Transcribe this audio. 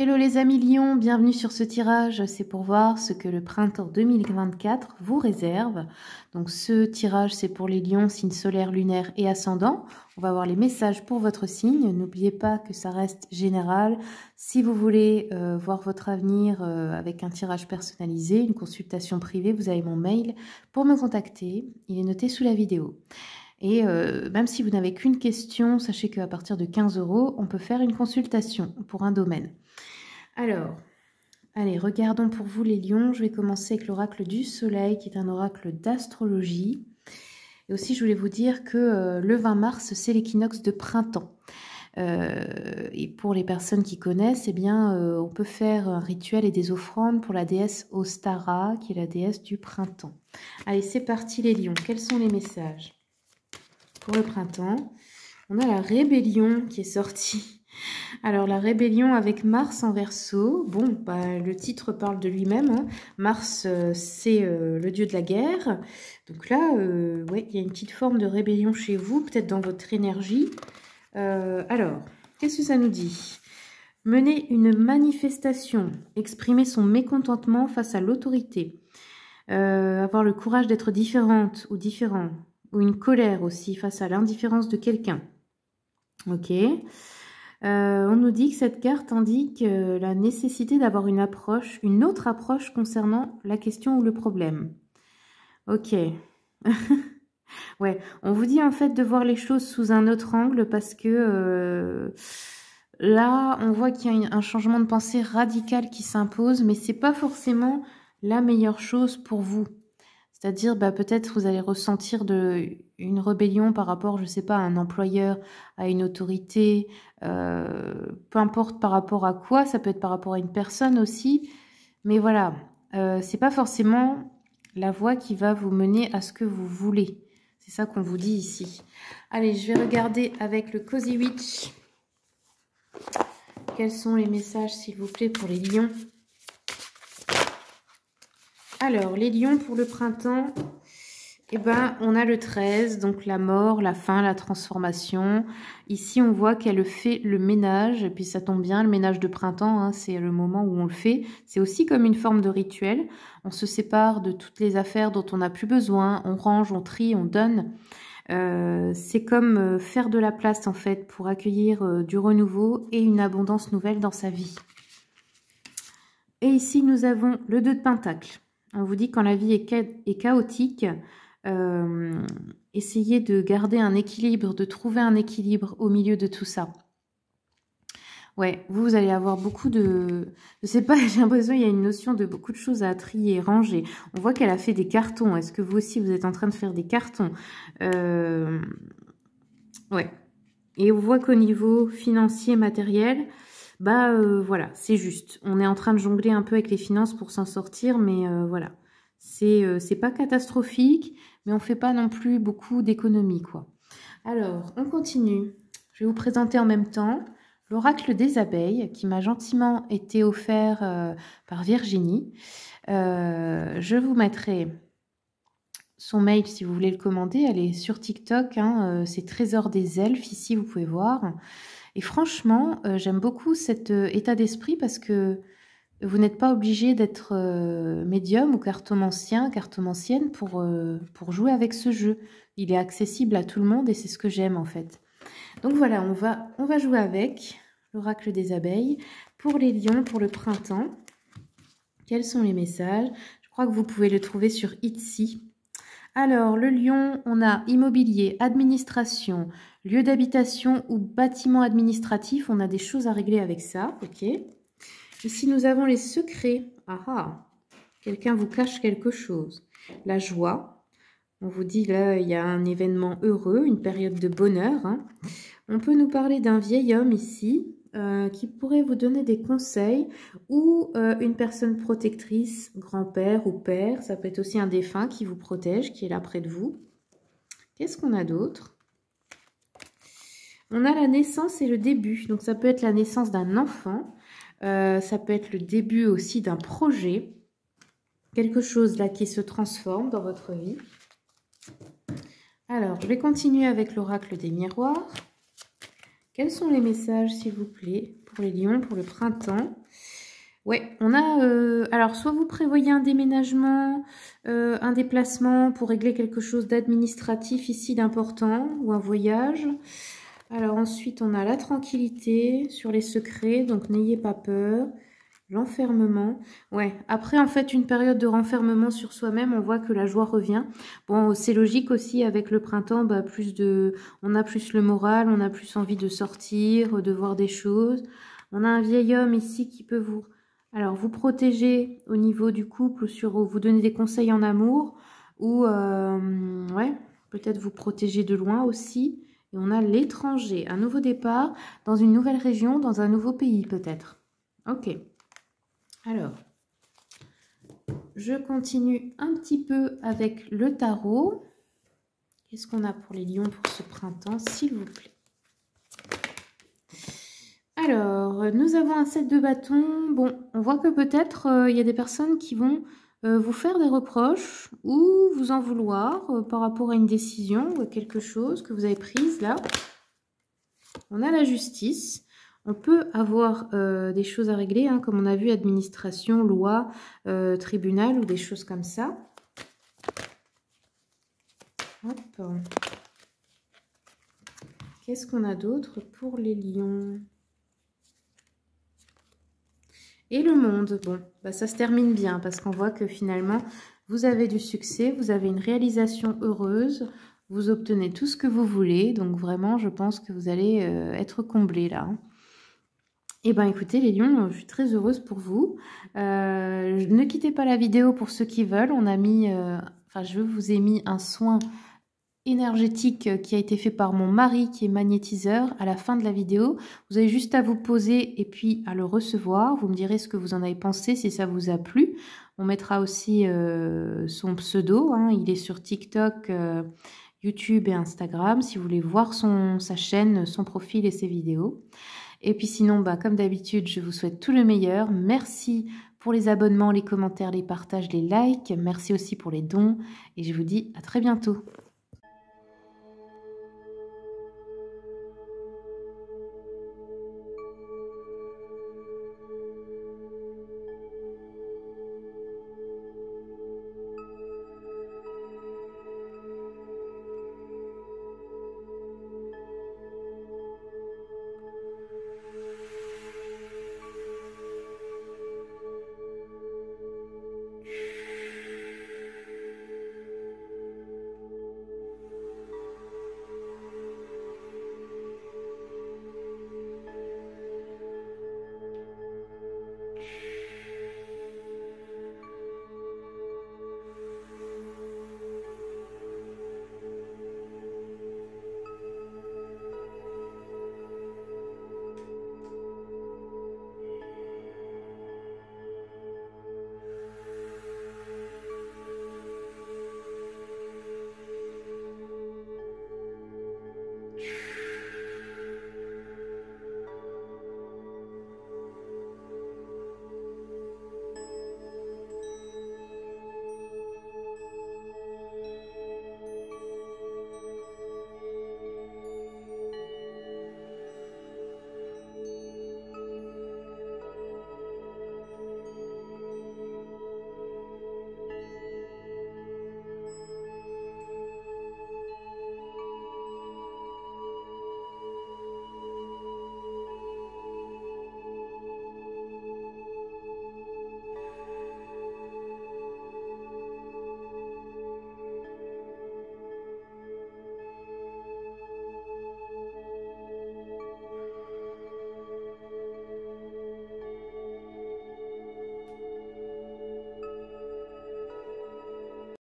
Hello les amis Lyon, bienvenue sur ce tirage. C'est pour voir ce que le printemps 2024 vous réserve. Donc ce tirage, c'est pour les lions, signes solaires, lunaire et ascendant. On va voir les messages pour votre signe. N'oubliez pas que ça reste général. Si vous voulez euh, voir votre avenir euh, avec un tirage personnalisé, une consultation privée, vous avez mon mail pour me contacter. Il est noté sous la vidéo. Et euh, même si vous n'avez qu'une question, sachez qu'à partir de 15 euros, on peut faire une consultation pour un domaine. Alors, allez, regardons pour vous les lions. Je vais commencer avec l'oracle du soleil, qui est un oracle d'astrologie. Et aussi, je voulais vous dire que euh, le 20 mars, c'est l'équinoxe de printemps. Euh, et pour les personnes qui connaissent, eh bien, on peut faire un rituel et des offrandes pour la déesse Ostara, qui est la déesse du printemps. Allez, c'est parti les lions. Quels sont les messages pour le printemps. On a la rébellion qui est sortie. Alors la rébellion avec Mars en verso, bon, bah, le titre parle de lui-même. Hein. Mars, euh, c'est euh, le dieu de la guerre. Donc là, euh, ouais, il y a une petite forme de rébellion chez vous, peut-être dans votre énergie. alors, qu'est-ce que ça nous dit Mener une manifestation, exprimer son mécontentement face à l'autorité, avoir le courage d'être différente ou différent, ou une colère aussi face à l'indifférence de quelqu'un. Ok euh, on nous dit que cette carte indique euh, la nécessité d'avoir une approche, une autre approche concernant la question ou le problème. Ok. ouais, on vous dit en fait de voir les choses sous un autre angle parce que euh, là, on voit qu'il y a un changement de pensée radical qui s'impose, mais c'est pas forcément la meilleure chose pour vous. C'est-à-dire, bah, peut-être vous allez ressentir de, une rébellion par rapport, je sais pas, à un employeur, à une autorité, euh, peu importe par rapport à quoi, ça peut être par rapport à une personne aussi. Mais voilà, ce euh, c'est pas forcément la voie qui va vous mener à ce que vous voulez. C'est ça qu'on vous dit ici. Allez, je vais regarder avec le Cozy Witch. Quels sont les messages, s'il vous plaît, pour les lions alors, les lions pour le printemps, eh ben, on a le 13, donc la mort, la fin, la transformation. Ici, on voit qu'elle fait le ménage, et puis ça tombe bien, le ménage de printemps, hein, c'est le moment où on le fait. C'est aussi comme une forme de rituel. On se sépare de toutes les affaires dont on n'a plus besoin, on range, on trie, on donne. Euh, c'est comme euh, faire de la place, en fait, pour accueillir euh, du renouveau et une abondance nouvelle dans sa vie. Et ici, nous avons le 2 de Pentacle. On vous dit quand la vie est, est chaotique, euh, essayez de garder un équilibre, de trouver un équilibre au milieu de tout ça. Ouais, vous, vous allez avoir beaucoup de... Je sais pas, j'ai l'impression qu'il y a une notion de beaucoup de choses à trier, ranger. On voit qu'elle a fait des cartons. Est-ce que vous aussi, vous êtes en train de faire des cartons euh, Ouais. Et on voit qu'au niveau financier, matériel, bah euh, voilà, c'est juste. On est en train de jongler un peu avec les finances pour s'en sortir, mais euh, voilà. C'est n'est euh, pas catastrophique, mais on fait pas non plus beaucoup d'économies, quoi. Alors, on continue. Je vais vous présenter en même temps l'oracle des abeilles qui m'a gentiment été offert par Virginie. je vous mettrai son mail si vous voulez le commander. Elle est sur TikTok, hein, c'est Trésor des Elfes, ici vous pouvez voir. Et franchement, euh, j'aime beaucoup cet euh, état d'esprit parce que vous n'êtes pas obligé d'être euh, médium ou cartomancien, cartomancienne pour, pour jouer avec ce jeu. Il est accessible à tout le monde et c'est ce que j'aime en fait. Donc voilà, on va, on va jouer avec l'oracle des abeilles. Pour les lions, pour le printemps, quels sont les messages Je crois que vous pouvez le trouver sur Etsy. Alors, le lion, on a immobilier, administration, lieu d'habitation ou bâtiment administratif. On a des choses à régler avec ça, ok. Si nous avons les secrets. Ah, ah quelqu'un vous cache quelque chose. La joie, on vous dit là, il y a un événement heureux, une période de bonheur. Hein. On peut nous parler d'un vieil homme ici euh, qui pourrait vous donner des conseils ou euh, une personne protectrice, grand-père ou père, ça peut être aussi un défunt qui vous protège, qui est là près de vous. Qu'est-ce qu'on a d'autre On a la naissance et le début, donc ça peut être la naissance d'un enfant, euh, ça peut être le début aussi d'un projet, quelque chose là qui se transforme dans votre vie. Alors, je vais continuer avec l'oracle des miroirs. Quels sont les messages, s'il vous plaît, pour les lions, pour le printemps Ouais, on a... Euh, alors, soit vous prévoyez un déménagement, euh, un déplacement pour régler quelque chose d'administratif ici d'important, ou un voyage. Alors ensuite, on a la tranquillité sur les secrets, donc n'ayez pas peur. L'enfermement, ouais. Après, en fait, une période de renfermement sur soi-même, on voit que la joie revient. Bon, c'est logique aussi avec le printemps, bah, plus de, on a plus le moral, on a plus envie de sortir, de voir des choses. On a un vieil homme ici qui peut vous, alors, vous protéger au niveau du couple, sur vous donner des conseils en amour, ou euh, ouais, peut-être vous protéger de loin aussi. Et on a l'étranger, un nouveau départ dans une nouvelle région, dans un nouveau pays peut-être. Ok. Alors, je continue un petit peu avec le tarot. Qu'est-ce qu'on a pour les lions pour ce printemps, s'il vous plaît alors, nous avons un set de bâtons. Bon, on voit que peut-être euh, il y a des personnes qui vont euh, vous faire des reproches ou vous en vouloir euh, par rapport à une décision ou à quelque chose que vous avez prise là. On a la justice. On peut avoir euh, des choses à régler, hein, comme on a vu, administration, loi, euh, tribunal ou des choses comme ça. Qu'est-ce qu'on a d'autre pour les lions Et le monde, bon, bah, ça se termine bien parce qu'on voit que finalement, vous avez du succès, vous avez une réalisation heureuse, vous obtenez tout ce que vous voulez. Donc vraiment, je pense que vous allez euh, être comblé là. Hein. Eh bien écoutez les lions, je suis très heureuse pour vous. Euh, ne quittez pas la vidéo pour ceux qui veulent. On a mis, euh, enfin je vous ai mis un soin énergétique qui a été fait par mon mari qui est magnétiseur à la fin de la vidéo. Vous avez juste à vous poser et puis à le recevoir. Vous me direz ce que vous en avez pensé, si ça vous a plu. On mettra aussi euh, son pseudo. Hein. Il est sur TikTok, YouTube et Instagram si vous voulez voir son, sa chaîne, son profil et ses vidéos. Et puis sinon, bah, comme d'habitude, je vous souhaite tout le meilleur. Merci pour les abonnements, les commentaires, les partages, les likes. Merci aussi pour les dons. Et je vous dis à très bientôt.